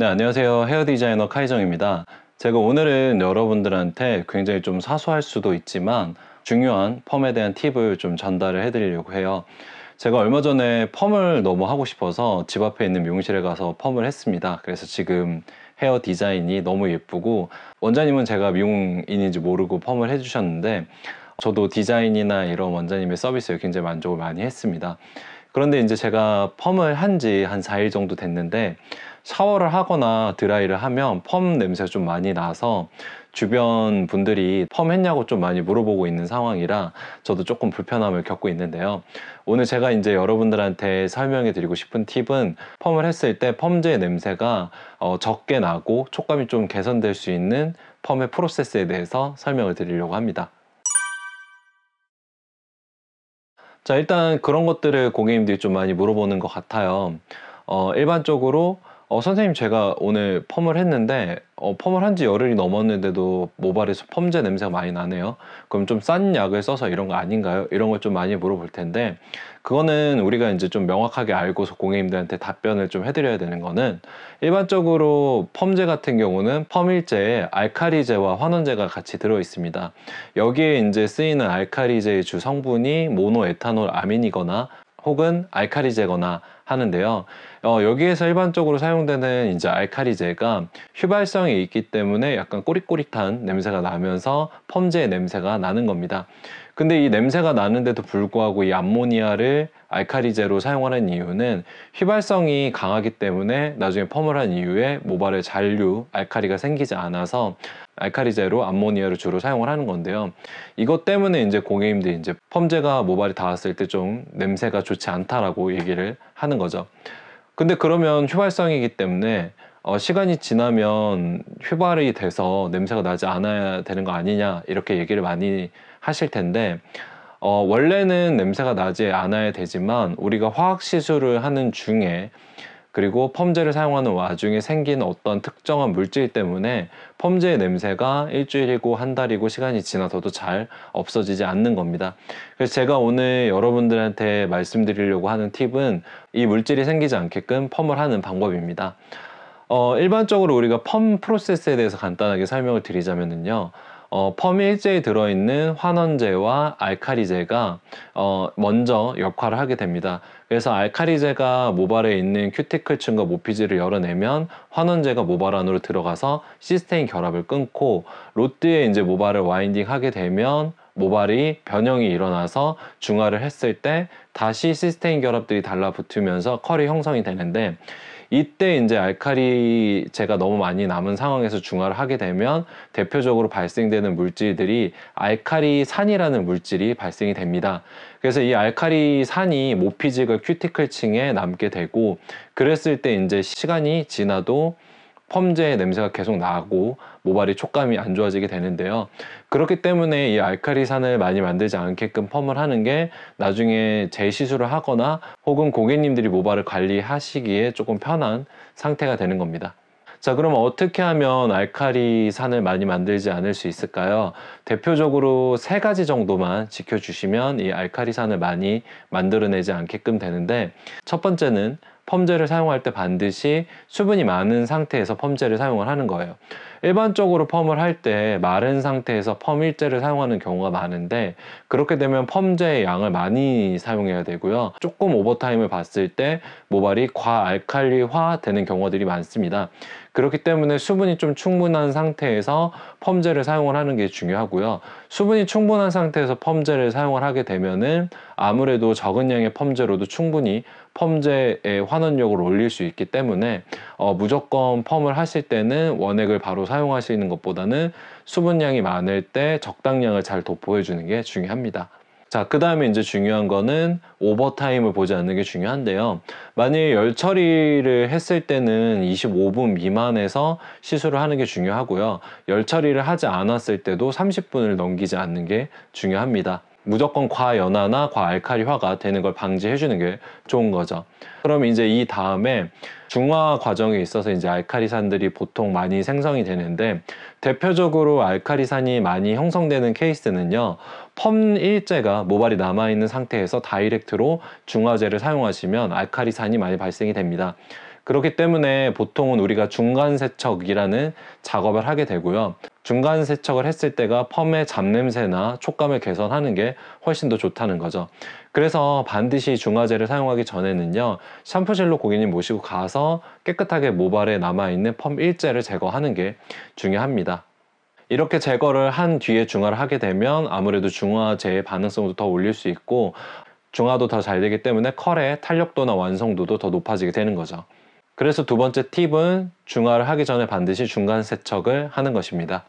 네, 안녕하세요. 헤어 디자이너 카이정입니다. 제가 오늘은 여러분들한테 굉장히 좀 사소할 수도 있지만 중요한 펌에 대한 팁을 좀 전달을 해드리려고 해요. 제가 얼마 전에 펌을 너무 하고 싶어서 집 앞에 있는 미용실에 가서 펌을 했습니다. 그래서 지금 헤어 디자인이 너무 예쁘고 원장님은 제가 미용인인지 모르고 펌을 해주셨는데 저도 디자인이나 이런 원장님의 서비스에 굉장히 만족을 많이 했습니다. 그런데 이제 제가 펌을 한 지 한 4일 정도 됐는데 샤워를 하거나 드라이를 하면 펌 냄새가 좀 많이 나서 주변 분들이 펌 했냐고 좀 많이 물어보고 있는 상황이라 저도 조금 불편함을 겪고 있는데요. 오늘 제가 이제 여러분들한테 설명해 드리고 싶은 팁은 펌을 했을 때 펌제 냄새가 어, 적게 나고 촉감이 좀 개선될 수 있는 펌의 프로세스에 대해서 설명을 드리려고 합니다. 자, 일단 그런 것들을 고객님들이 좀 많이 물어보는 것 같아요. 어, 일반적으로 어, 선생님 제가 오늘 펌을 했는데 어, 펌을 한 지 열흘이 넘었는데도 모발에서 펌제 냄새가 많이 나네요. 그럼 좀 싼 약을 써서 이런 거 아닌가요? 이런 걸 좀 많이 물어볼 텐데 그거는 우리가 이제 좀 명확하게 알고서 고객님들한테 답변을 좀 해드려야 되는 거는 일반적으로 펌제 같은 경우는 펌일제에 알카리제와 환원제가 같이 들어 있습니다. 여기에 이제 쓰이는 알카리제의 주 성분이 모노에탄올 아민이거나 혹은 알카리제거나 하는데요. 어, 여기에서 일반적으로 사용되는 이제 알카리제가 휘발성이 있기 때문에 약간 꼬릿꼬릿한 냄새가 나면서 펌제의 냄새가 나는 겁니다. 근데 이 냄새가 나는데도 불구하고 이 암모니아를 알카리제로 사용하는 이유는 휘발성이 강하기 때문에 나중에 펌을한 이후에 모발에 잔류, 알카리가 생기지 않아서 알카리제로 암모니아를 주로 사용을 하는 건데요. 이것 때문에 이제 고객님들이 이제 펌제가 모발이 닿았을 때 좀 냄새가 좋지 않다라고 얘기를 하는 거죠. 근데 그러면 휘발성이기 때문에 어, 시간이 지나면 휘발이 돼서 냄새가 나지 않아야 되는 거 아니냐 이렇게 얘기를 많이 하실 텐데 어, 원래는 냄새가 나지 않아야 되지만 우리가 화학 시술을 하는 중에 그리고 펌제를 사용하는 와중에 생긴 어떤 특정한 물질 때문에 펌제의 냄새가 일주일이고 한 달이고 시간이 지나서도 잘 없어지지 않는 겁니다. 그래서 제가 오늘 여러분들한테 말씀드리려고 하는 팁은 이 물질이 생기지 않게끔 펌을 하는 방법입니다. 어, 일반적으로 우리가 펌 프로세스에 대해서 간단하게 설명을 드리자면요. 어, 펌일제에 들어있는 환원제와 알카리제가 어, 먼저 역할을 하게 됩니다. 그래서 알카리제가 모발에 있는 큐티클층과 모피질을 열어내면 환원제가 모발 안으로 들어가서 시스테인 결합을 끊고 로트에 이제 모발을 와인딩하게 되면 모발이 변형이 일어나서 중화를 했을 때 다시 시스테인 결합들이 달라붙으면서 컬이 형성이 되는데 이때 이제 알칼리제가 너무 많이 남은 상황에서 중화를 하게 되면 대표적으로 발생되는 물질들이 알칼리산이라는 물질이 발생이 됩니다. 그래서 이 알칼리산이 모피지글 큐티클층에 남게 되고 그랬을 때 이제 시간이 지나도 펌제의 냄새가 계속 나고 모발이 촉감이 안 좋아지게 되는데요. 그렇기 때문에 이 알카리산을 많이 만들지 않게끔 펌을 하는 게 나중에 재시술을 하거나 혹은 고객님들이 모발을 관리하시기에 조금 편한 상태가 되는 겁니다. 자, 그럼 어떻게 하면 알카리산을 많이 만들지 않을 수 있을까요? 대표적으로 세 가지 정도만 지켜주시면 이 알카리산을 많이 만들어내지 않게끔 되는데 첫 번째는 펌제를 사용할 때 반드시 수분이 많은 상태에서 펌제를 사용을 하는 거예요. 일반적으로 펌을 할 때 마른 상태에서 펌일제를 사용하는 경우가 많은데 그렇게 되면 펌제의 양을 많이 사용해야 되고요. 조금 오버타임을 봤을 때 모발이 과알칼리화 되는 경우들이 많습니다. 그렇기 때문에 수분이 좀 충분한 상태에서 펌제를 사용을 하는 게 중요하고요. 수분이 충분한 상태에서 펌제를 사용을 하게 되면은 아무래도 적은 양의 펌제로도 충분히 펌제의 환원력을 올릴 수 있기 때문에 어, 무조건 펌을 하실 때는 원액을 바로 사용하시는 것보다는 수분량이 많을 때 적당량을 잘 돋보여주는 게 중요합니다. 자, 그 다음에 이제 중요한 거는 오버타임을 보지 않는 게 중요한데요. 만일 열 처리를 했을 때는 25분 미만에서 시술을 하는 게 중요하고요. 열 처리를 하지 않았을 때도 30분을 넘기지 않는 게 중요합니다. 무조건 과연화나 과알칼리화가 되는 걸 방지해 주는 게 좋은 거죠. 그럼 이제 이 다음에 중화 과정에 있어서 이제 알칼리산들이 보통 많이 생성이 되는데 대표적으로 알칼리산이 많이 형성되는 케이스는요. 펌일제가 모발이 남아 있는 상태에서 다이렉트로 중화제를 사용하시면 알칼리산이 많이 발생이 됩니다. 그렇기 때문에 보통은 우리가 중간 세척이라는 작업을 하게 되고요. 중간 세척을 했을 때가 펌의 잡냄새나 촉감을 개선하는 게 훨씬 더 좋다는 거죠. 그래서 반드시 중화제를 사용하기 전에는요 샴푸젤로 고객님 모시고 가서 깨끗하게 모발에 남아있는 펌 일제를 제거하는 게 중요합니다. 이렇게 제거를 한 뒤에 중화를 하게 되면 아무래도 중화제의 반응성도 더 올릴 수 있고 중화도 더 잘 되기 때문에 컬의 탄력도나 완성도도 더 높아지게 되는 거죠. 그래서 두 번째 팁은 중화를 하기 전에 반드시 중간 세척을 하는 것입니다.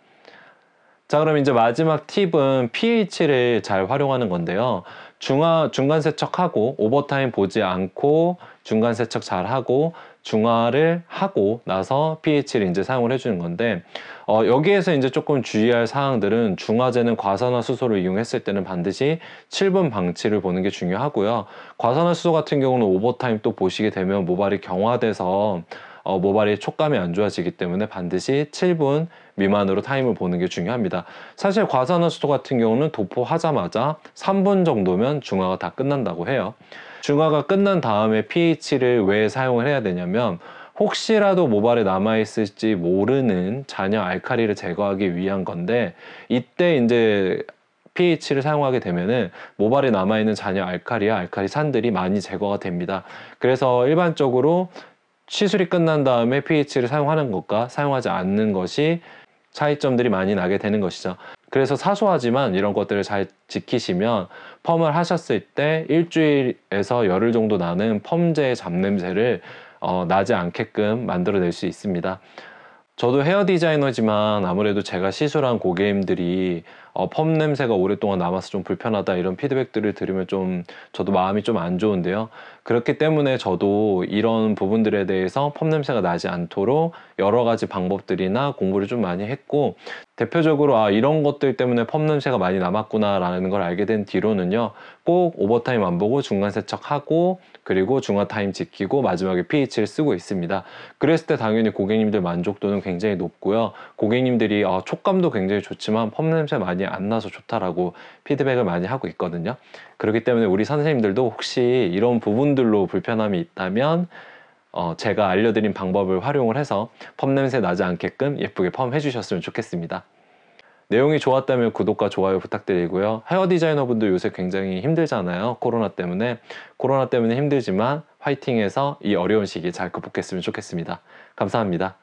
자 그럼 이제 마지막 팁은 pH를 잘 활용하는 건데요. 중화, 중간 세척하고 오버타임 보지 않고 중간 세척 잘 하고 중화를 하고 나서 pH를 이제 사용을 해주는 건데 어, 여기에서 이제 조금 주의할 사항들은 중화제는 과산화 수소를 이용했을 때는 반드시 7분 방치를 보는 게 중요하고요. 과산화 수소 같은 경우는 오버타임 또 보시게 되면 모발이 경화돼서 어, 모발이 촉감이 안 좋아지기 때문에 반드시 7분 미만으로 타임을 보는 게 중요합니다. 사실 과산화수소 같은 경우는 도포하자마자 3분 정도면 중화가 다 끝난다고 해요. 중화가 끝난 다음에 pH를 왜 사용을 해야 되냐면 혹시라도 모발에 남아있을지 모르는 잔여 알칼리를 제거하기 위한 건데 이때 이제 pH를 사용하게 되면은 모발에 남아있는 잔여 알칼리와 알칼리산들이 많이 제거가 됩니다. 그래서 일반적으로 시술이 끝난 다음에 pH를 사용하는 것과 사용하지 않는 것이 차이점들이 많이 나게 되는 것이죠. 그래서 사소하지만 이런 것들을 잘 지키시면 펌을 하셨을 때 일주일에서 열흘 정도 나는 펌제의 잡냄새를 어, 나지 않게끔 만들어낼 수 있습니다. 저도 헤어 디자이너지만 아무래도 제가 시술한 고객님들이 어, 펌 냄새가 오랫동안 남아서 좀 불편하다 이런 피드백들을 들으면 좀 저도 마음이 좀 안 좋은데요. 그렇기 때문에 저도 이런 부분들에 대해서 펌 냄새가 나지 않도록 여러 가지 방법들이나 공부를 좀 많이 했고 대표적으로 아 이런 것들 때문에 펌 냄새가 많이 남았구나라는 걸 알게 된 뒤로는요. 꼭 오버타임 안 보고 중간 세척하고 그리고 중화 타임 지키고 마지막에 pH를 쓰고 있습니다. 그랬을 때 당연히 고객님들 만족도는 굉장히 높고요. 고객님들이 아, 촉감도 굉장히 좋지만 펌 냄새 많이 안 나서 좋다라고 피드백을 많이 하고 있거든요. 그렇기 때문에 우리 선생님들도 혹시 이런 부분들로 불편함이 있다면 어, 제가 알려드린 방법을 활용을 해서 펌 냄새 나지 않게끔 예쁘게 펌 해주셨으면 좋겠습니다. 내용이 좋았다면 구독과 좋아요 부탁드리고요. 헤어 디자이너분들 요새 굉장히 힘들잖아요. 코로나 때문에. 코로나 때문에 힘들지만 화이팅해서 이 어려운 시기 잘 극복했으면 좋겠습니다. 감사합니다.